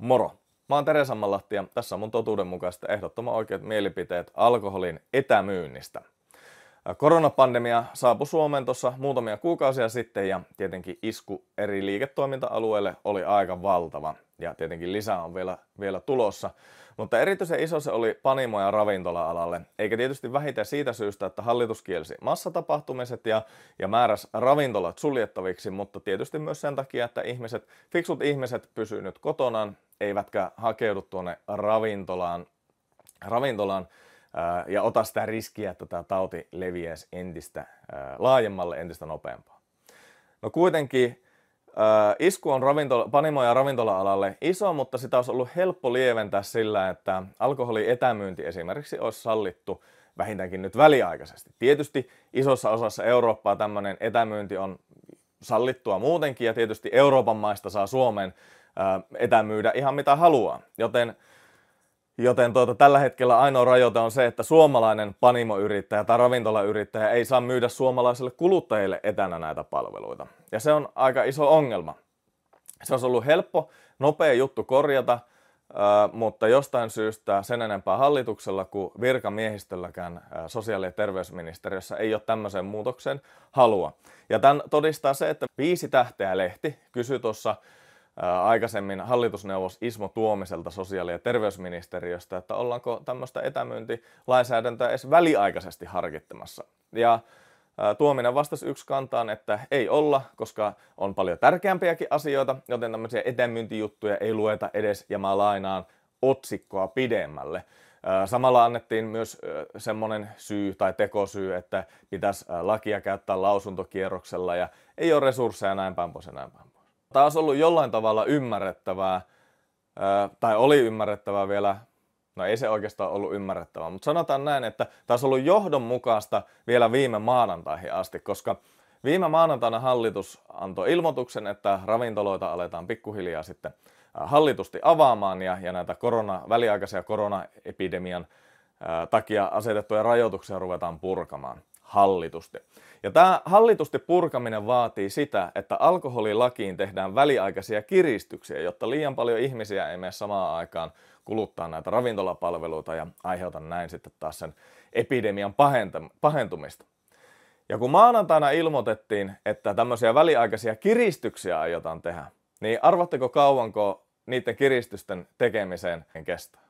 Moro! Mä oon Tere Sammanlahti ja tässä on mun totuudenmukaiset ehdottoman oikeat mielipiteet alkoholin etämyynnistä. Koronapandemia saapui Suomeen tuossa muutamia kuukausia sitten ja tietenkin isku eri liiketoiminta-alueille oli aika valtava ja tietenkin lisää on vielä, vielä tulossa. Mutta erityisen iso se oli panimo- ja ravintola-alalle, eikä tietysti vähiten siitä syystä, että hallitus kielsi massatapahtumiset ja, ja määräsi ravintolat suljettaviksi, mutta tietysti myös sen takia, että ihmiset, fiksut ihmiset pysyvät nyt kotonaan, eivätkä hakeudu tuonne ravintolaan, ravintolaan ää, ja ota sitä riskiä, että tämä tauti leviäisi entistä ää, laajemmalle, entistä nopeampaa. No kuitenkin Äh, isku on ravintola, panimo- ja ravintola-alalle iso, mutta sitä olisi ollut helppo lieventää sillä, että alkoholin etämyynti esimerkiksi olisi sallittu vähintäänkin nyt väliaikaisesti. Tietysti isossa osassa Eurooppaa tämmöinen etämyynti on sallittua muutenkin ja tietysti Euroopan maista saa Suomeen äh, etämyydä ihan mitä haluaa. Joten Joten tuota, tällä hetkellä ainoa rajoite on se, että suomalainen panimoyrittäjä tai ravintolayrittäjä ei saa myydä suomalaisille kuluttajille etänä näitä palveluita. Ja se on aika iso ongelma. Se olisi ollut helppo, nopea juttu korjata, mutta jostain syystä sen enempää hallituksella kuin virkamiehistölläkään sosiaali- ja terveysministeriössä ei ole tämmöisen muutoksen halua. Ja tämän todistaa se, että viisi tähteä lehti kysyi tuossa aikaisemmin hallitusneuvos Ismo Tuomiselta sosiaali- ja terveysministeriöstä, että ollaanko tämmöistä etämyyntilainsäädäntöä edes väliaikaisesti harkittamassa. Ja Tuominen vastasi yksi kantaan, että ei olla, koska on paljon tärkeämpiäkin asioita, joten tämmöisiä etämyyntijuttuja ei lueta edes, ja mä lainaan otsikkoa pidemmälle. Samalla annettiin myös semmoinen syy tai tekosyy, että pitäisi lakia käyttää lausuntokierroksella ja ei ole resursseja näin päin pois ja näin päin taas ollut jollain tavalla ymmärrettävää, tai oli ymmärrettävää vielä, no ei se oikeastaan ollut ymmärrettävää, mutta sanotaan näin, että tämä olisi ollut johdonmukaista vielä viime maanantaihin asti, koska viime maanantaina hallitus antoi ilmoituksen, että ravintoloita aletaan pikkuhiljaa sitten hallitusti avaamaan ja, ja näitä korona, väliaikaisia koronaepidemian takia asetettuja rajoituksia ruvetaan purkamaan hallitusti. Ja tämä hallitusti purkaminen vaatii sitä, että alkoholilakiin tehdään väliaikaisia kiristyksiä, jotta liian paljon ihmisiä ei mene samaan aikaan kuluttaa näitä ravintolapalveluita ja aiheuta näin sitten taas sen epidemian pahentumista. Ja kun maanantaina ilmoitettiin, että tämmöisiä väliaikaisia kiristyksiä aiotaan tehdä, niin arvatteko kauanko niiden kiristysten tekemiseen kestää?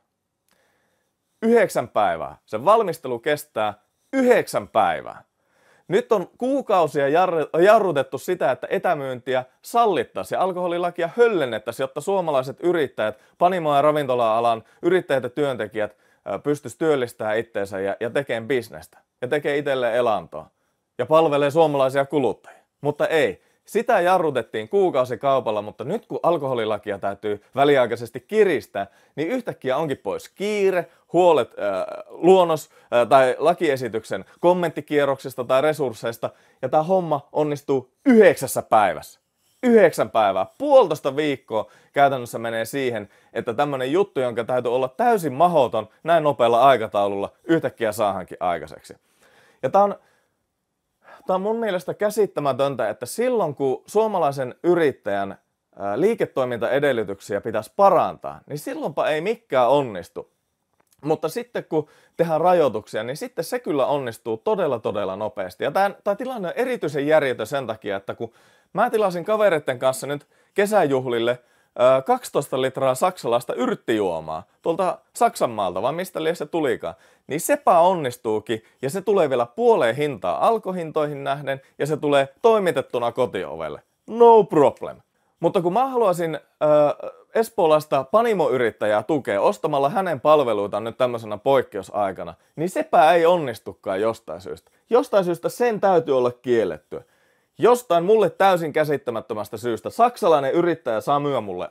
Yhdeksän päivää. Se valmistelu kestää yhdeksän päivää. Nyt on kuukausia jarrutettu sitä, että etämyyntiä sallittaisiin ja alkoholilakia höllennettäisiin, jotta suomalaiset yrittäjät, panimo- ja ravintola-alan yrittäjät ja työntekijät pystyisivät työllistämään itteensä ja, ja tekemään bisnestä ja tekee itselleen elantoa ja palvelee suomalaisia kuluttajia. Mutta ei, sitä jarrutettiin kuukausikaupalla, mutta nyt kun alkoholilakia täytyy väliaikaisesti kiristää, niin yhtäkkiä onkin pois kiire, huolet äh, luonnos äh, tai lakiesityksen kommenttikierroksista tai resursseista, ja tämä homma onnistuu yhdeksässä päivässä yhdeksän päivää, puolitoista viikkoa käytännössä menee siihen, että tämmöinen juttu, jonka täytyy olla täysin mahoton näin nopealla aikataululla, yhtäkkiä saahankin aikaiseksi. Ja tämä on tämä on mun mielestä käsittämätöntä, että silloin kun suomalaisen yrittäjän liiketoimintaedellytyksiä pitäisi parantaa, niin silloinpa ei mikään onnistu. Mutta sitten kun tehdään rajoituksia, niin sitten se kyllä onnistuu todella todella nopeasti. Ja tämä tilanne on erityisen järjetön sen takia, että kun mä tilasin kavereiden kanssa nyt kesäjuhlille – 12 litraa saksalaista yrttijuomaa tuolta Saksanmaalta, vaan mistä liian se tulikaan. Niin sepa onnistuukin ja se tulee vielä puoleen hintaa alkohintoihin nähden ja se tulee toimitettuna kotiovelle. No problem. Mutta kun mä haluaisin äh, espoolasta panimoyrittäjää tukea ostamalla hänen palveluitaan nyt tämmöisenä poikkeusaikana, niin sepä ei onnistukaan jostain syystä. Jostain syystä sen täytyy olla kiellettyä. Jostain mulle täysin käsittämättömästä syystä saksalainen yrittäjä saa myyä mulle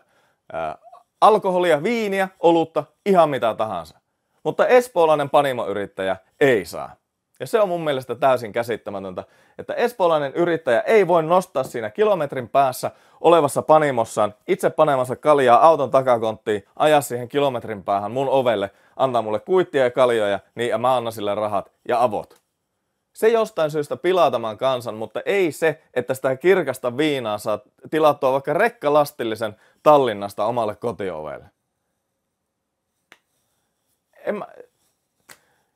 ää, alkoholia, viiniä, olutta, ihan mitä tahansa. Mutta espoolainen panimoyrittäjä ei saa. Ja se on mun mielestä täysin käsittämätöntä, että espoolainen yrittäjä ei voi nostaa siinä kilometrin päässä olevassa panimossaan itse panemansa kaljaa auton takakonttiin, ajaa siihen kilometrin päähän mun ovelle, antaa mulle kuittia ja kaljoja, niin ja mä annan sille rahat ja avot se jostain syystä pilaa tämän kansan, mutta ei se, että sitä kirkasta viinaa saa tilattua vaikka rekkalastillisen Tallinnasta omalle kotiovelle. En mä...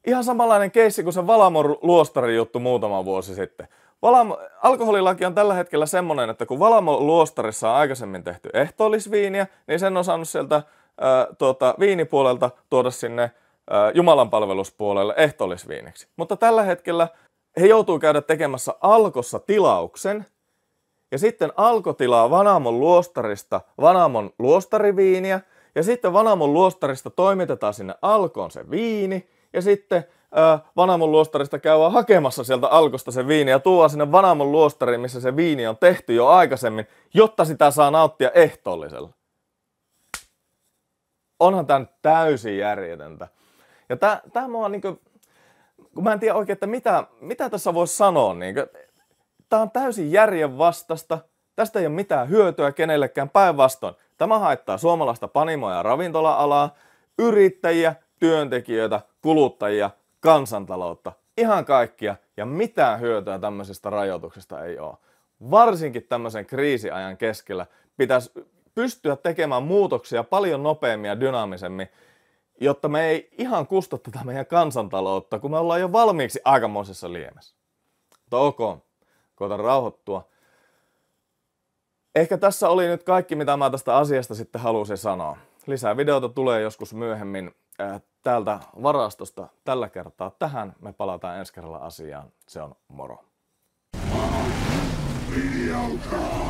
Ihan samanlainen keissi kuin se Valamon luostari juttu muutama vuosi sitten. Valam... alkoholilaki on tällä hetkellä semmoinen, että kun Valamon luostarissa on aikaisemmin tehty ehtoollisviiniä, niin sen on saanut sieltä äh, tuota, viinipuolelta tuoda sinne Jumalan palveluspuolelle ehtolisviiniksi. Mutta tällä hetkellä he joutuu käydä tekemässä alkossa tilauksen, ja sitten tilaa Vanamon luostarista Vanamon luostariviiniä, ja sitten Vanamon luostarista toimitetaan sinne alkoon se viini, ja sitten Vanamon luostarista käydään hakemassa sieltä alkosta se viini ja tuo sinne Vanamon luostariin, missä se viini on tehty jo aikaisemmin, jotta sitä saa nauttia ehtoollisella. Onhan tämä täysin järjetöntä. Ja tämä mua niin kuin, kun mä en tiedä oikein, että mitä, mitä tässä voisi sanoa. Niin kuin, tämä on täysin järjenvastasta. Tästä ei ole mitään hyötyä kenellekään päinvastoin. Tämä haittaa suomalaista panimoja ja ravintola-alaa, yrittäjiä, työntekijöitä, kuluttajia, kansantaloutta, ihan kaikkia. Ja mitään hyötyä tämmöisestä rajoituksesta ei ole. Varsinkin tämmöisen kriisiajan keskellä pitäisi pystyä tekemään muutoksia paljon nopeammin ja dynaamisemmin jotta me ei ihan kusta tätä meidän kansantaloutta, kun me ollaan jo valmiiksi aikamoisessa liemessä. Mutta ok, koitan rauhoittua. Ehkä tässä oli nyt kaikki, mitä mä tästä asiasta sitten halusin sanoa. Lisää videota tulee joskus myöhemmin äh, täältä varastosta. Tällä kertaa tähän me palataan ensi kerralla asiaan. Se on moro. Videota.